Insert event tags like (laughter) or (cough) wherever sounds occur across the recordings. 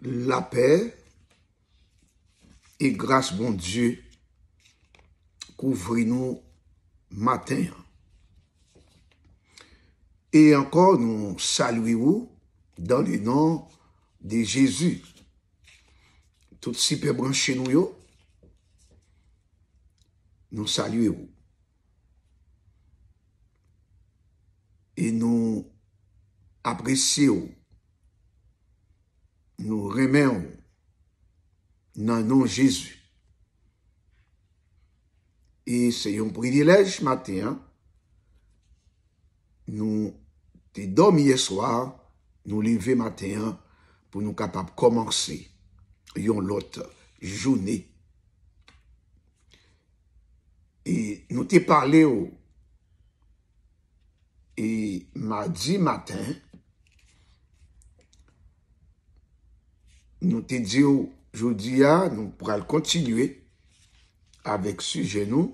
la pey, e grase bon Dje, kouvri nou matin. E ankon nou salwi ou, dan le nan de Jezou. Tout sipe branche nou yo, nou salwi ou. E nou apresi ou, Nou remen nou nanon Jezu. E se yon privilej maten, nou te dom ye swa, nou leve maten pou nou kapap komanse yon lot jouni. E nou te pale ou, e ma di maten, Nou te di yo jodi ya, nou pral kontinue avèk su jenou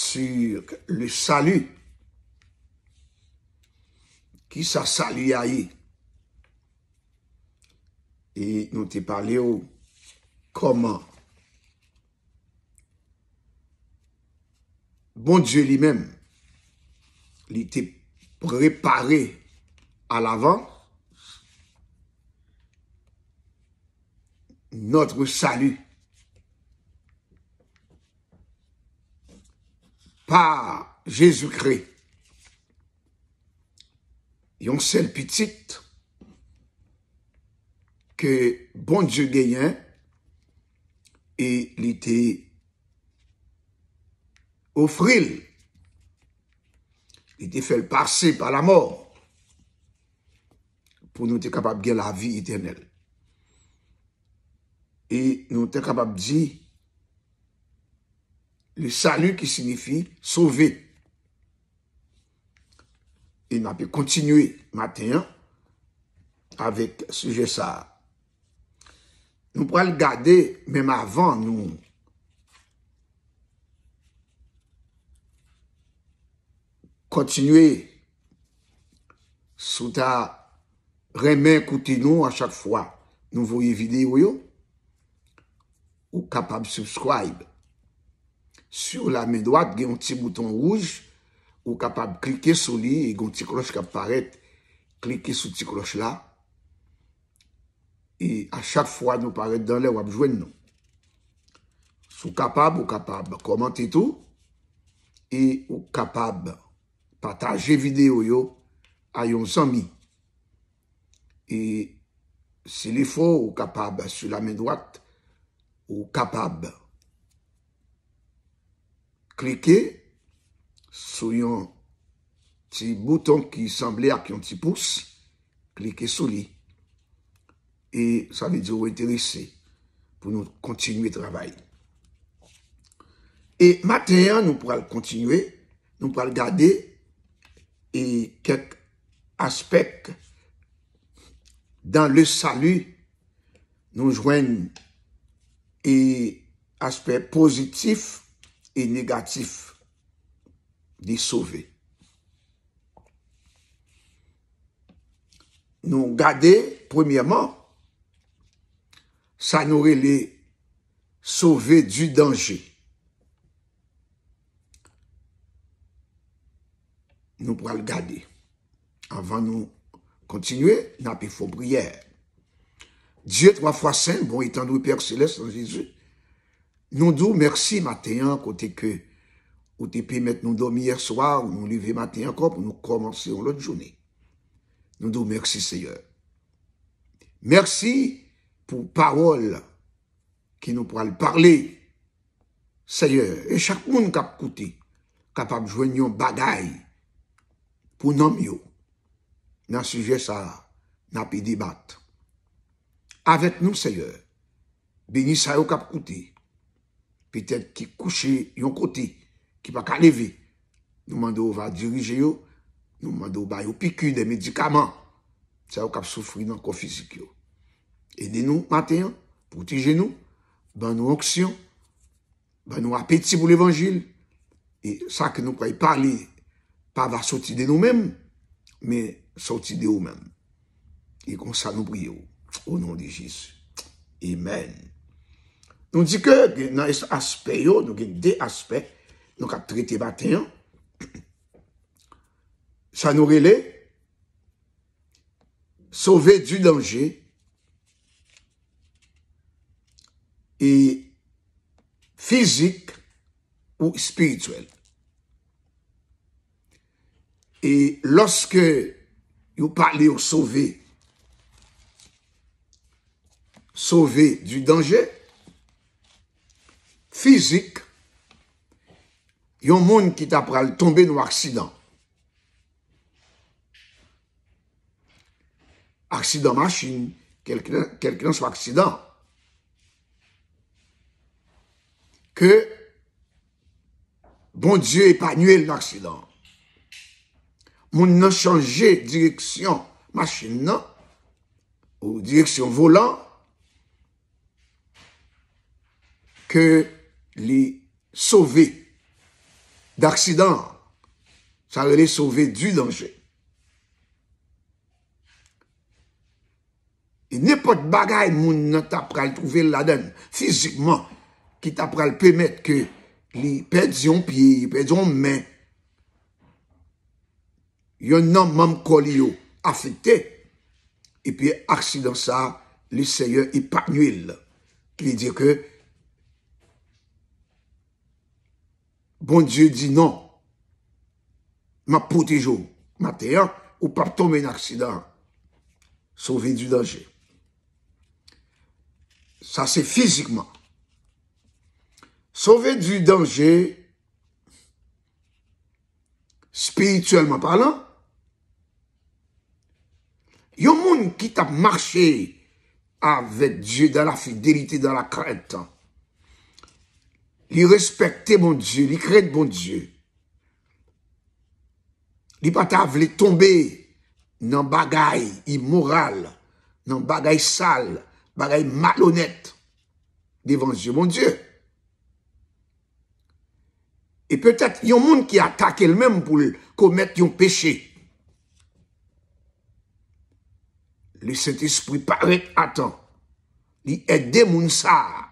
sur le salu ki sa salu ya ye. E nou te pale yo koman bon diyo li men li te prepare a lavan notre salut par Jésus-Christ. Yon celle petite que bon Dieu gagne et l'été offrir Il était fait passer par la mort pour nous être capables de gagner la vie éternelle. E nou te kapab di le salu ki signifi souve. E nou api kontinu maten avik suje sa. Nou pou al gade menm avan nou kontinu sou ta remen kouti nou a chak fwa nou voye video yo. ou kapab subscribe. Su la men do ak gen yon ti bouton rouj, ou kapab klike sou li, e gen yon ti kloch kap paret, klike sou ti kloch la, e a chak fwa nou paret dan le wabjwen nou. Sou kapab, ou kapab komante tou, e ou kapab pataje video yo, a yon zami. E se li fo ou kapab su la men do ak, ou capable. Cliquez sur un petit bouton qui semblait à un petit pouce. Cliquez sur lui. Et ça veut dire vous intéressé pour nous continuer le travail. Et maintenant nous pourrons continuer, nous pourrons garder et quelques aspects dans le salut nous joignent e aspek pozitif e negatif li sove. Nou gade, premièman, sa nou re le sove du danje. Nou pral gade, avan nou kontinue, na pe fò brièr. Dje trwa fwa sen, bon itan dwi Père Céleste an Jésus, nou dou mersi matenyan kote ke, kote pe met nou domi yerswa, nou li ve matenyan kon pou nou komanse yon lot jouni. Nou dou mersi Seyeur. Mersi pou parol ki nou pral parle Seyeur. E chak moun kap koute, kap ap jwenyon bagay pou nom yo nan suje sa napi dibat. avèk nou sèye, beni sa yo kap kote, petèl ki kouche yon kote, ki pa ka leve, nou mandou va dirije yo, nou mandou ba yo pikou de medikaman, sa yo kap soufri nan ko fizik yo. Ede nou maten, poutije nou, ban nou anksyon, ban nou apeti pou l'Evangil, e sa ke nou kwa yi pale, pa va soti de nou men, me soti de ou men, e kon sa nou priyo. Ou nan di Jis. Amen. Nou di ke nan es aspe yo, nou gen de aspe, nou ka trete baten, (clears throat) sa nou rele, sove du denje, e fizik ou espirituel. E loske yo pale yo sove, Sauve du dange, fizik, yon moun ki tap pral tombe nou aksidan. Aksidan masin, kelknen sou aksidan. Ke, bon diyo epanye l'aksidan. Moun nan chanje direksyon masin nan, ou direksyon volan, ke li sove d'aksidan, sa li li sove du danje. E nè pot bagay moun nan tap pral trouve laden fizikman, ki tap pral pemet ke li pedyon pi pedyon men. Yon nan mam kol yo afite, e pi aksidan sa, li seyo ipak nwil, ki li di ke bon Dieu dit non. Ma protégé, ma terre, hein, ou pas tomber un accident. Sauver du danger. Ça, c'est physiquement. Sauver du danger, spirituellement parlant, il y a des qui t'a marché avec Dieu dans la fidélité, dans la crainte. li respekte mon dieu, li krede mon dieu. Li pata vle tombe nan bagay imoral, nan bagay sal, bagay malonet, devan dieu mon dieu. E petat yon moun ki atake el mem pou komet yon peche. Li sent espri paret atan, li edemoun saa.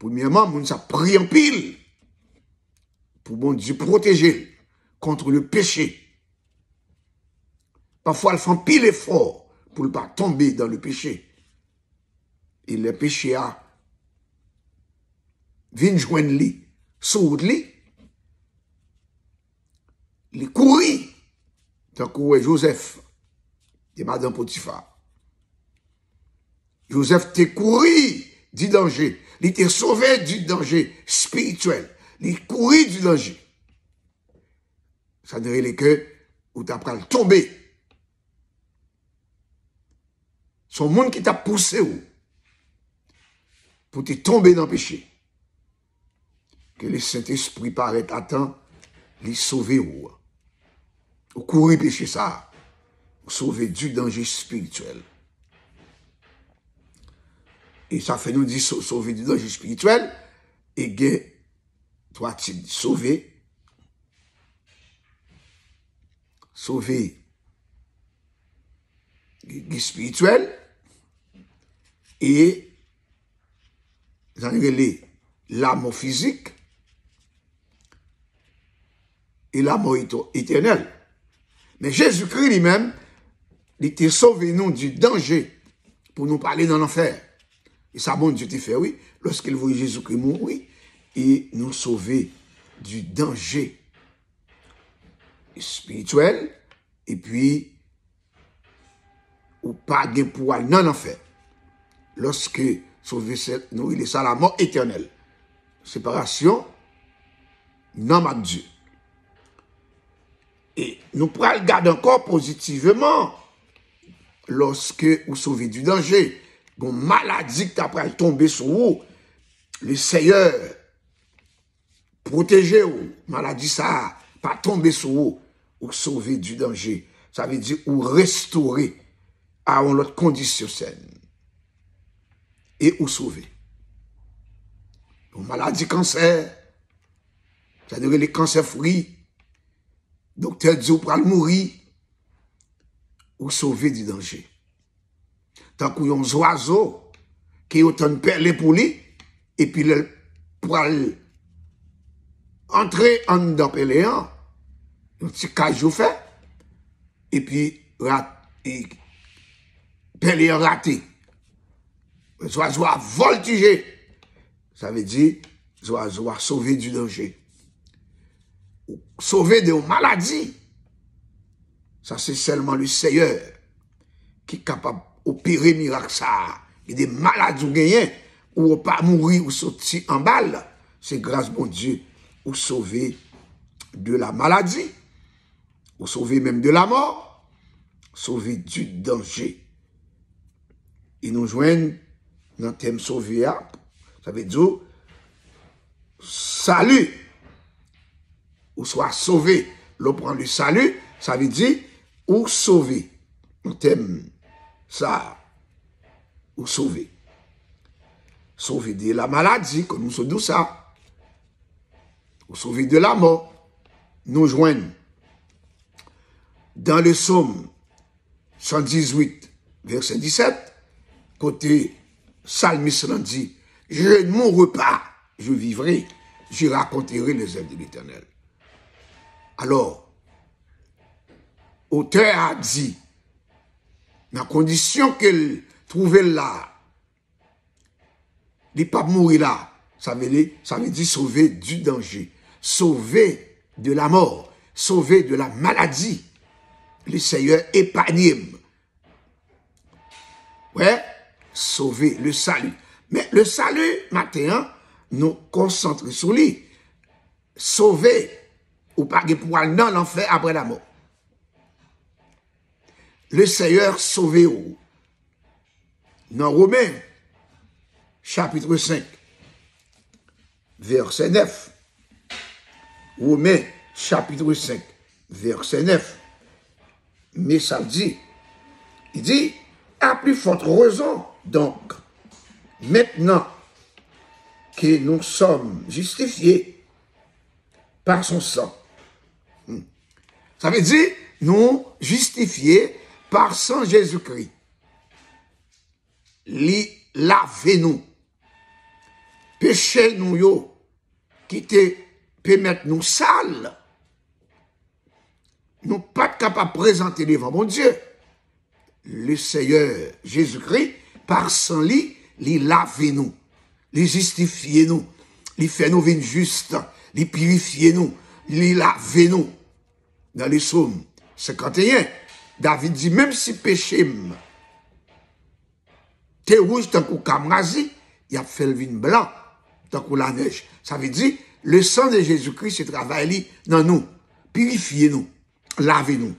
Premièrement, moun a pris en pile pour bon Dieu protéger contre le péché. Parfois, elle fait pile effort pour ne pas tomber dans le péché. Et le péché a vint joindre lui, sur lui, il Joseph et Madame Potiphar. Joseph t'est couru du danger. Il était sauvé du danger spirituel. Il courir du danger. Ça ne les que où t'as tomber. Son monde qui t'a poussé pour te tomber dans le péché. Que le Saint-Esprit paraît à temps, les sauver ou. Ou courir péché ça. sauver du danger spirituel et ça fait nous dire sauver du danger spirituel, et gain, tu types, sauver, sauver spirituel, et j'en ai physique et l'amour éternel. Mais Jésus-Christ lui-même, il était sauvé nous du danger pour nous parler dans l'enfer. Et ça, bon Dieu, tu fait, oui. Lorsqu'il voit Jésus-Christ oui. Et nous sauver du danger spirituel, et puis, ou pas des poils, non fait. Lorsque sauver nous, il est ça la mort éternelle. Séparation, non, ma Dieu. Et nous pourrons le garder encore positivement lorsque nous sauver du danger. Gon maladi ki ta pral tombe sou ou, le seyeur, proteje ou, maladi sa, pa tombe sou ou, ou sove du denje. Sa ve di ou restore, a ou lot kondisyosen. E ou sove. Gon maladi kanser, sa dewe le kanser fri, dokter di ou pral mouri, ou sove du denje. takou yon zwa zo ki yon ton pele pou li, epi lèl pou al entre an dan pele an, yon ti kajou fe, epi e pele yon rate, zwa zo a voltije, sa ve di, zwa zo a sove du danje, sove de ou maladi, sa se selman li seyeur, ki kapab opérer miracle ça. Il y a des malades ou gagnés, ou pas mourir ou sortir en balle. C'est grâce, bon Dieu, ou sauver de la maladie, ou sauver même de la mort, sauver du danger. Et nous joignent dans le thème sauver, ça veut dire salut, ou soit sauvé. L'on prend salut, ça veut dire ou sauver. Le thème ça, vous sauver. Sauver de la maladie, que nous sommes ça. vous sauver de la mort. Nous joignons dans le psaume 118, verset 17, côté Salmis dit, je ne mourrai pas, je vivrai, je raconterai les œuvres de l'éternel. Alors, auteur a dit, dans la condition qu'elle trouvait là, les pas mourir là. Ça veut, dire, sauver du danger, sauver de la mort, sauver de la maladie. Le Seigneur épargne. Ouais, sauver le salut. Mais le salut, maintenant, nous concentrons sur lui. Sauver ou pas pour aller dans l'enfer après la mort le Seigneur sauvé vous Dans Romains, chapitre 5, verset 9. Romains, chapitre 5, verset 9. Mais ça dit, il dit, à plus forte raison, donc, maintenant que nous sommes justifiés par son sang. Hmm. Ça veut dire, nous justifiés par Saint Jésus-Christ, lui lave nous. Péché nous qui te permettre nous sales, nous pas capables de présenter devant mon Dieu. Le Seigneur Jésus-Christ, par son lit, il lave nous, il justifie nous, il fait nous venir juste, il purifie nous, il lave nous. Dans les psaumes 51, David dit, même si péché t'es rouge tant qu'on il a fait le vin blanc tant la neige. Ça veut dire, le sang de Jésus-Christ se travaille dans nous, purifiez-nous, lavez-nous.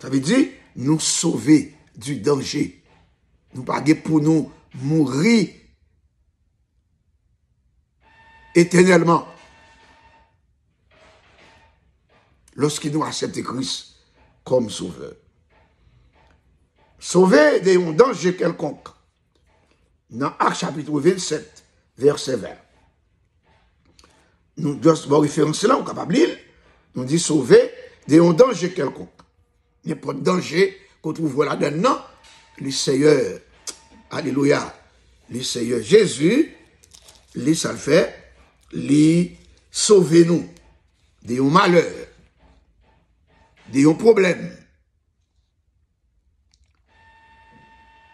Ça veut dire, nous sauver du danger. Nous paguer pour nous mourir éternellement. Lorsqu'il nous accepte Christ comme sauveur sauvé un danger quelconque. Dans Acte chapitre 27, verset 20. Nous devons référence là, on capable de dire. Nous dit sauvé un danger quelconque. Il n'y a pas de danger qu'on trouve là-dedans. Le Seigneur, Alléluia, le Seigneur Jésus, lui, ça le fait, sauver nous de un malheurs, de problèmes,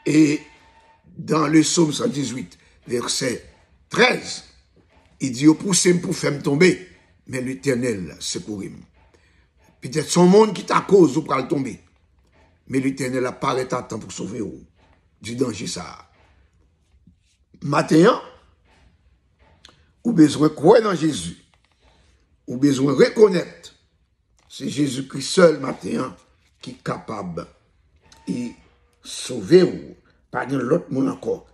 Et dans le psaume 118, verset 13, il dit, Au pour faire tomber, mais l'éternel secourim. Peut-être son monde qui t'a cause ou pour le tomber, mais l'éternel apparaît à temps pour sauver vous du danger ça. Matin, ou besoin croire dans Jésus, ou besoin reconnaître, c'est Jésus-Christ seul matin qui est capable et sauvez-vous, pas l'autre monde encore.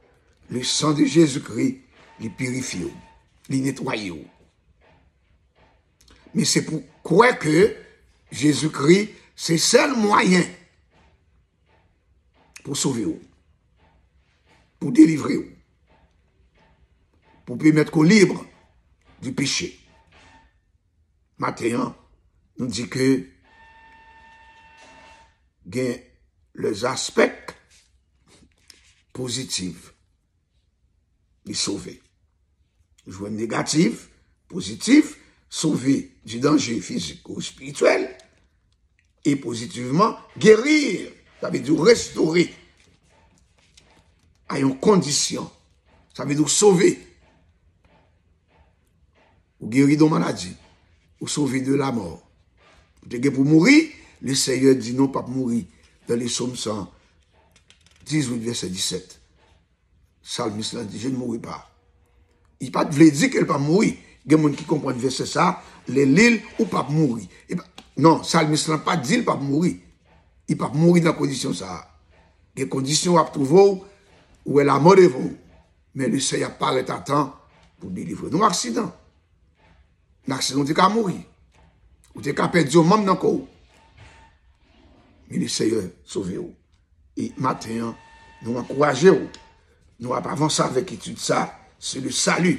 Le sang de Jésus-Christ, il purifie, il nettoie. Mais c'est pourquoi que Jésus-Christ, c'est seul moyen pour sauver vous, pour délivrer vous, pour permettre qu'on libre du péché. Matthieu nous dit que les aspects positif, il sauver. sauvé. positif, négatif positif sauver du danger physique ou spirituel, et positivement, guérir, ça veut dire restaurer à une condition, ça veut dire sauver, ou guérir de maladie, ou sauver de la mort. Pour mourir, le Seigneur dit non, pas mourir dans les sommes sans. 18 verset 17. Salmislan dije nou mouri pa. I pat vle di ke l pa mouri. Gen moun ki kompran verset sa. Le lil ou pap non, mouri. Non, salmislan pat di l pap mouri. I pap mouri nan kondisyon sa. Gen kondisyon wap tou vou ou el amore vou. Men lisey ap pale ta tan pou li livre nou aksidant. N aksidant di ka mouri. Ou di ka pedi ou mam nan kou. Men lisey a souve ou. E matè an nou an kouwaje ou. Nou ap avans avè ki tout sa. Se lè salu.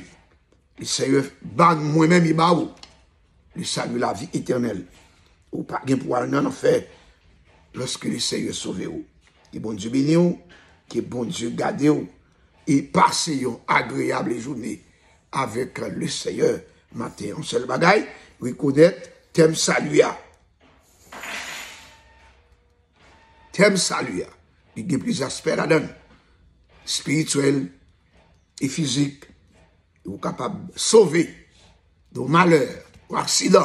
Lè salu ban mwen mè mi ba ou. Lè salu la vi eternel. Ou pa gen pou al nan an fè. Lòske lè salu e sove ou. Ki bon diou bini ou. Ki bon diou gade ou. E pase yon agriyable jouni. Avè kan lè salu. Matè an sel bagay. Ou ikou det tem salu ya. Tem salu ya. li ge plis asper adon spirituel e fizik ou kapab sove nou maleur ou aksida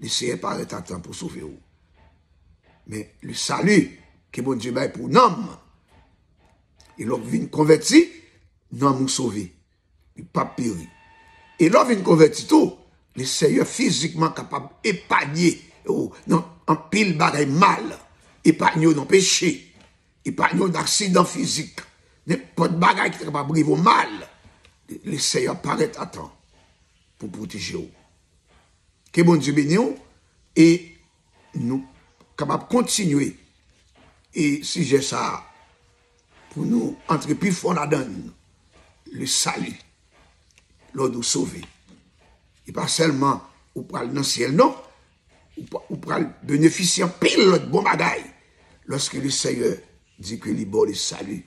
li seye par etan tan pou sove ou me li sali ki bon di bay pou nam e lok vin konverti nam ou sove ou pap piri e lok vin konverti tou li seye fizikman kapab epanyi ou oh, nan anpil bagay mal epanyi ou nan peche I pa yon darsidant fizik. Nè pot bagay ki tre pa brivo mal. Li seyo paret atan. Po protije ou. Ke bon dibe nyon. E nou. Kabab kontinwe. E sije sa. Po nou antre pi fon adan. Li sali. Lo nou sove. I pa selman. Ou pral nan siel nan. Ou pral benefician. Pil lot bon bagay. Lorske li seyo. dit que les salut.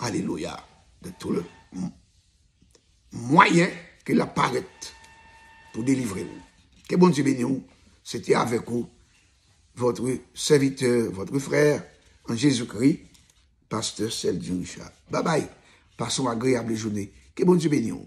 Alléluia. De tout le moyen qu'il apparaît pour délivrer Que bon Dieu bénisse C'était avec vous, votre serviteur, votre frère, en Jésus-Christ, pasteur Sergio Richard. Bye bye. Passons agréable journée. Que bon Dieu bénisse